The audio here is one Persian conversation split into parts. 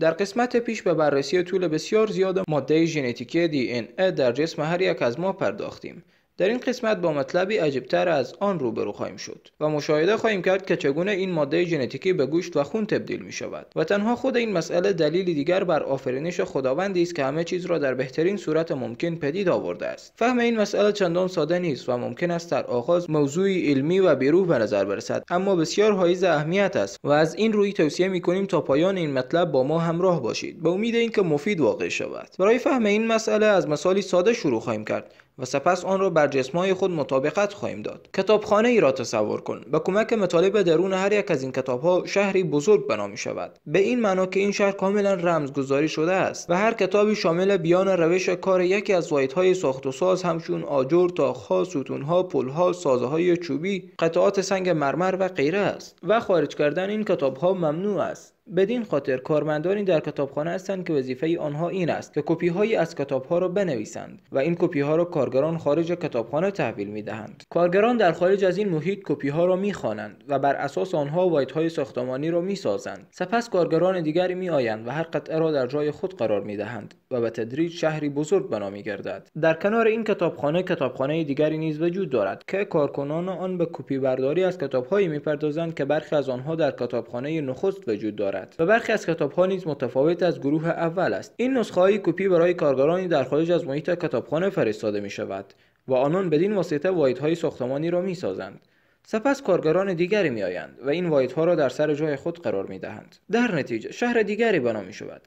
در قسمت پیش به بررسی طول بسیار زیاد ماده ژنتیکی دی این ای در جسم هر یک از ما پرداختیم در این قسمت با مطلبی عجیبتر از آن روبرو خواهیم شد و مشاهده خواهیم کرد که چگونه این ماده ژنتیکی به گوشت و خون تبدیل می شود و تنها خود این مسئله دلیلی دیگر بر آفرینش خداوندی است که همه چیز را در بهترین صورت ممکن پدید آورده است فهم این مسئله چندان ساده نیست و ممکن است در آغاز موضوعی علمی و بیروح به نظر برسد اما بسیار حائز اهمیت است و از این روی توصیه می تا پایان این مطلب با ما همراه باشید به با امید اینکه مفید واقع شود برای فهم این مسئله از مثالی ساده شروع خواهیم کرد و سپس آن را بر جسمهای خود مطابقت خواهیم داد کتابخانه ای را تصور کن به کمک مطالب درون هر یک از این کتاب شهری بزرگ بنا می شود به این معنا که این شهر کاملا رمزگذاری شده است و هر کتابی شامل بیان روش کار یکی از واحدهای ساخت و ساز همچون آجر تاخها ستونها پلها سازه‌های چوبی قطعات سنگ مرمر و غیره است و خارج کردن این کتاب ممنوع است بدین خاطر کارمندانی در کتابخانه هستند که وظیفه آنها این است که کپی از کتاب ها را بنویسند و این کپی ها را کارگران خارج کتابخانه تحویل می دهند کارگران در خارج از این محیط کپی ها را می خوانند و بر اساس آنها وایت های ساختمانی را می سازند سپس کارگران دیگری می آیند و هر قطعه را در جای خود قرار می دهند و به تدریج شهری بزرگ بنا می گردد در کنار این کتابخانه کتابخانه دیگری نیز وجود دارد که کارکنان آن به کپی برداری از کتاب هایی می پردازند که برخی از آنها در کتابخانه نخست وجود دارد برخی از کتابها نیز متفاوت از گروه اول است این های کپی برای کارگرانی در خارج از محیط کتابخانه فرستاده می شود و آنان بدین واسطه واحدهای ساختمانی را می سازند سپس کارگران دیگری میآیند و این وایدها را در سر جای خود قرار می دهند. در نتیجه شهر دیگری بنا می شود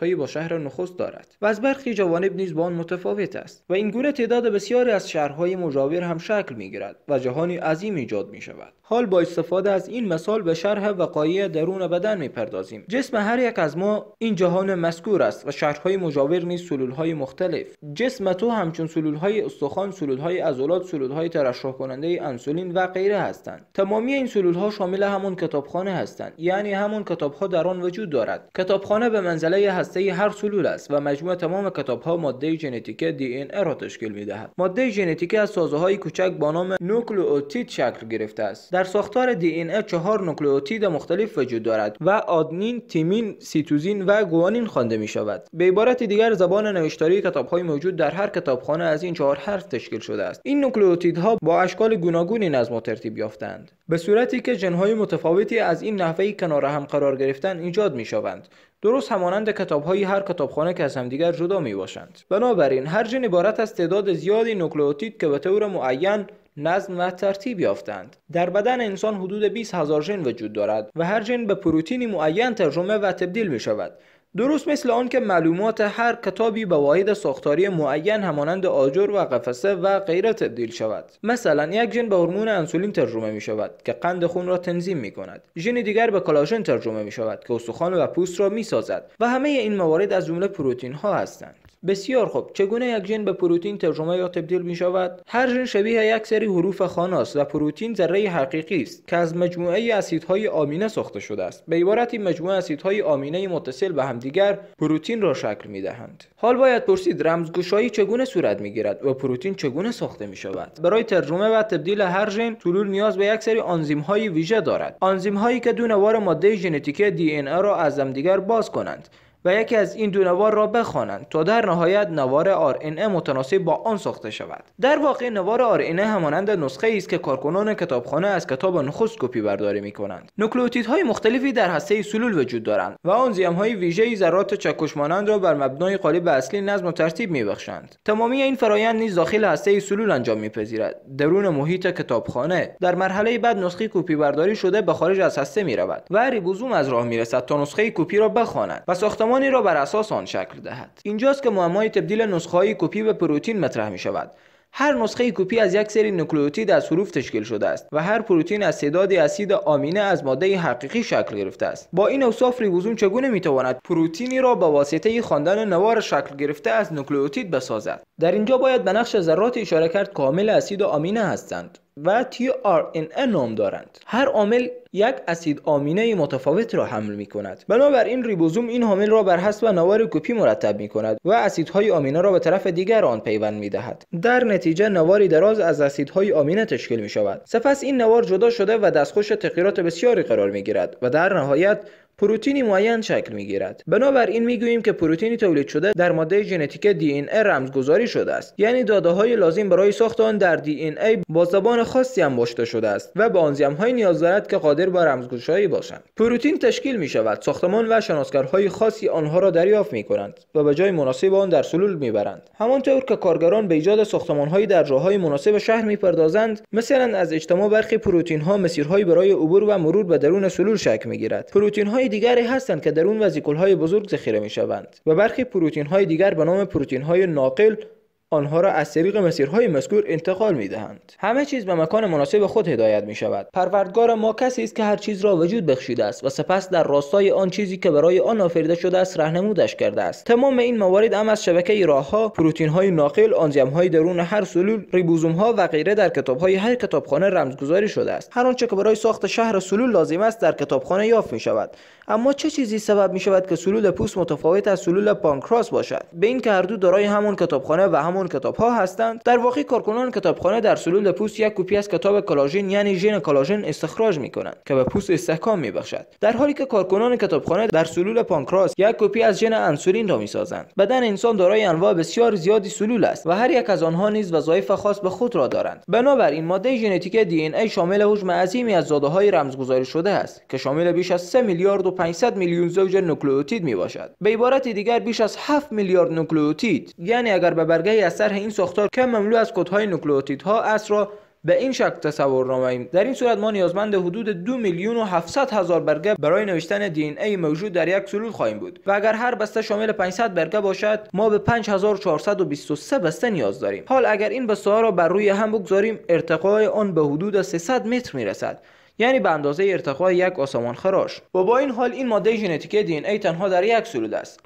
که با شهر نخست دارد و از برخی جوانب نیز با آن متفاوت است و این گونه تعداد بسیاری از شهرهای مجاور هم شکل می گیرد و جهانی عظیم ایجاد می شود حال با استفاده از این مثال به شرح وقایع درون بدن می پردازیم جسم هر یک از ما این جهان مذکور است و شهرهای مجاور نیز سلولهای مختلف جسم تو همچون سلولهای استخوان سلولهای عضلات سلولهای ترشح کننده انسولین و غیره هستند تمامی این سلول شامل همون کتابخانه هستند یعنی همون کتاب در آن وجود دارد کتابخانه به منزله هسته هر سلول است و مجموع تمام کتاب ماده ژنتیکی دی این را تشکیل می‌دهد. ماده ژنتیکی از سازه‌های کوچک با نام نوکلئوتید شکل گرفته است در ساختار دی این چهار نوکلئوتید مختلف وجود دارد و آدنین تیمین سیتوزین و گوانین خوانده می شود به عبارت دیگر زبان نوشتاری کتاب موجود در هر کتابخانه از این چهار حرف تشکیل شده است این نوکلئوتیدها با اشکال گوناگونی نظم به صورتی که های متفاوتی از این نحوه کنار هم قرار گرفتن ایجاد می شوند درست همانند کتابهای هر کتابخانه که از همدیگر جدا می باشند بنابراین هر جن عبارت از تعداد زیادی نوکلئوتید که به طور معین نظم و ترتیب یافتند در بدن انسان حدود 20 هزار ژن وجود دارد و هر ژن به پروتینی معین ترجمه و تبدیل می شود درست مثل آن که معلومات هر کتابی به واحد ساختاری معین همانند آجر و قفسه و غیره تبدیل شود مثلا یک ژن به هورمون انسولین ترجمه می شود که قند خون را تنظیم می کند ژن دیگر به کلاژن ترجمه می شود که استخوان و پوست را می سازد و همه این موارد از جمله پروتین ها هستند بسیار خوب چگونه یک ژن به پروتین ترجمه یا تبدیل می شود هر ژن شبیه یک سری حروف خاناست و پروتین ذره حقیقی است که از مجموعه اسیدهای آمینه ساخته شده است به عبارت این مجموعه اسیدهای آمینه متصل به همدیگر پروتین را شکل می دهند حال باید پرسید رمزگشایی چگونه صورت می گیرد و پروتین چگونه ساخته می شود برای ترجمه و تبدیل هر ژن سلول نیاز به یک سری آنزیم های ویژه دارد آنزیم هایی که دو نوار ماده ژنتیکی دی را از همدیگر باز کنند و یکی از این دو نوار را بخوانند تا در نهایت نوار ا متناسب با آن ساخته شود در واقع نوار ا همانند نسخه ای است که کارکنان کتابخانه از کتاب نخست کپی برداری می کنند های مختلفی در هسته سلول وجود دارند و آن زیم های ویژه ذرات چکش مانند را بر مبنای قالب اصلی نظم و ترتیب می بخشند تمامی این فرایند نیز داخل هسته سلول انجام پذیرد. درون محیط کتابخانه در مرحله بعد نسخه کپی برداری شده به خارج از هسته می رود و ریبوزوم از راه می رسد تا نسخه کپی را بخواند و ساختمان را بر اساس آن شکل دهد اینجاست که معمای تبدیل نسخه کپی به پروتین مطرح می شود هر نسخه کپی از یک سری نوکلئوتید از حروف تشکیل شده است و هر پروتین از تعدادی اسید آمینه از ماده حقیقی شکل گرفته است با این اوصاف ریبوزوم چگونه میتواند پروتینی را به واسطه خواندن نوار شکل گرفته از نوکلئوتید بسازد در اینجا باید به نقش ذرات اشاره کرد که اسید آمینه هستند و tRNA نام دارند هر عامل یک اسید آمینه متفاوت را حمل می کند این ریبوزوم این حامل را بر حسب نوار کپی مرتب می کند و اسیدهای آمینه را به طرف دیگر آن پیوند می دهد در نتیجه نواری دراز از اسیدهای آمینه تشکیل می شود سپس این نوار جدا شده و دستخوش تغییرات بسیاری قرار می گیرد و در نهایت پروتینی معین شکل می گیرد بنابراین می گوییم که پروتینی تولید شده در ماده ژنتیک دی این ای رمزگذاری شده است یعنی داده های لازم برای ساخت آن در دی این ای با زبان خاصی هم باشته شده است و به آن های نیاز دارد که قادر به رمزگشایی باشند پروتین تشکیل می شود ساختمان و شناسگرهای خاصی آنها را دریافت می کنند و به جای مناسب آن در سلول میبرند. همانطور که کارگران به ایجاد ساختمانهایی در راههای مناسب شهر می پردازند مثلا از اجتماع برخی پروتین ها مسیرهایی برای عبور و مرور به درون سلول شکل می گیرد های دیگری هستند که درون اون های بزرگ ذخیره می شوند و برخی پروتین های دیگر به نام پروتین های ناقل آنها را از طریق مسیرهای مذکور انتقال می همه چیز به مکان مناسب خود هدایت می شود. پروردگار ما کسی است که هر چیز را وجود بخشیده است و سپس در راستای آن چیزی که برای آن آفریده شده است رهنمودش کرده است. تمام این موارد هم از شبکه راهها، پروتین های ناقل، آنزیم های درون هر سلول، ریبوزوم و غیره در کتاب های هر کتابخانه رمزگذاری شده است. هر آنچه که برای ساخت شهر سلول لازم است در کتابخانه یافت می شود. اما چه چیزی سبب می شود که سلول پوست متفاوت از سلول پانکراس باشد به این که هر دارای همون کتابخانه و همان کتاب ها هستند در واقع کارکنان کتابخانه در سلول پوست یک کپی از کتاب کلاژن یعنی ژن کلاژن استخراج می کنند که به پوست استحکام می بخشد در حالی که کارکنان کتابخانه در سلول پانکراس یک کپی از ژن انسولین را می سازند بدن انسان دارای انواع بسیار زیادی سلول است و هر یک از آنها نیز وظایف خاص به خود را دارند بنابراین ماده ژنتیک دی ای شامل حجم عظیمی از زاده های رمزگذاری شده است که شامل بیش از 3 میلیارد 500 میلیون زوج نوکلئوتید می باشد به عبارت دیگر بیش از 7 میلیارد نوکلئوتید یعنی اگر به برگه از طرح این ساختار که مملو از کدهای ها است را به این شکل تصور نماییم در این صورت ما نیازمند حدود دو میلیون و 700 هزار برگه برای نوشتن دی ای موجود در یک سلول خواهیم بود و اگر هر بسته شامل 500 برگه باشد ما به 5423 بسته نیاز داریم حال اگر این بسته ها را بر روی هم بگذاریم ارتقای آن به حدود 300 متر میرسد. یعنی به اندازه ارتفاع یک آسمان خراش و با این حال این ماده ژنتیکی دی ای تنها در یک سلول است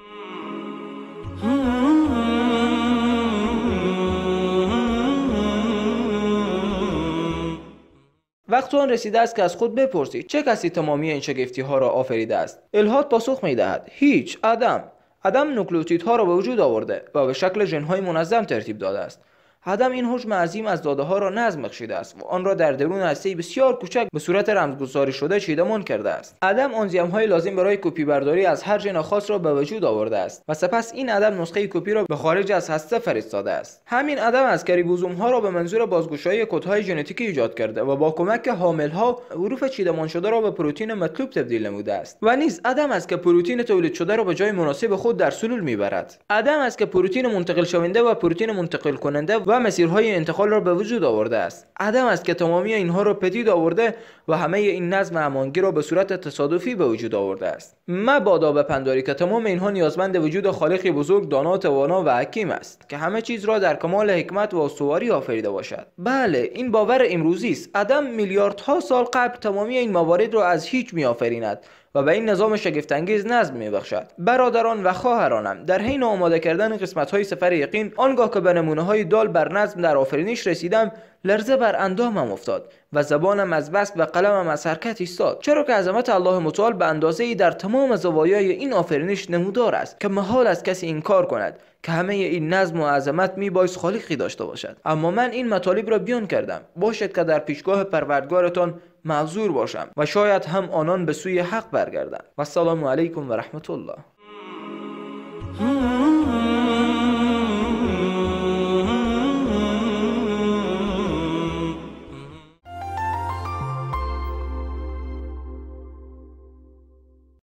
وقت آن رسیده است که از خود بپرسید چه کسی تمامی این شگفتی ها را آفریده است الهاد پاسخ می دهد هیچ آدم. آدم نوکلوتیدها را به وجود آورده و به شکل ژنهای منظم ترتیب داده است هدم این هوش عظیم از داده ها را نظم بخشیده است و آن را در درون هسته بسیار کوچک به صورت رمزگذاری شده چیدمان کرده است عدم انزیم های لازم برای کپی برداری از هر ژن خاص را به وجود آورده است و سپس این عدم نسخه کپی را به خارج از هسته فرستاده است همین عدم از کریبوزوم ها را به منظور بازگشایی کدهای ژنتیکی ایجاد کرده و با کمک حامل ها حروف چیدمان شده را به پروتئین مطلوب تبدیل نموده است و نیز عدم است که پروتئین تولید شده را به جای مناسب خود در سلول میبرد عدم است که پروتئین منتقل شونده و پروتئین منتقل کننده و مسیرهای انتقال را به وجود آورده است عدم است که تمامی اینها را پدید آورده و همه این نظم همانگی را به صورت تصادفی به وجود آورده است مبادا بپنداری که تمام اینها نیازمند وجود خالقی بزرگ دانا توانا و حکیم است که همه چیز را در کمال حکمت و استواری آفریده باشد بله این باور امروزی است عدم میلیاردها سال قبل تمامی این موارد را از هیچ میآفریند و به این نظام شگفتانگیز نظم میبخشد برادران و خواهرانم در حین آماده کردن قسمت های سفر یقین آنگاه که به نمونه های دال بر نظم در آفرینش رسیدم لرزه بر اندامم افتاد و زبانم از بس و قلمم از حرکت ایستاد چرا که عظمت الله متعال به اندازه ای در تمام زوایای این آفرینش نمودار است که محال از کسی این کار کند که همه این نظم و عظمت میبایست خالقی داشته باشد اما من این مطالب را بیان کردم باشد که در پیشگاه پروردگارتان معذور باشم و شاید هم آنان به سوی حق برگردند و سلام علیکم و رحمت الله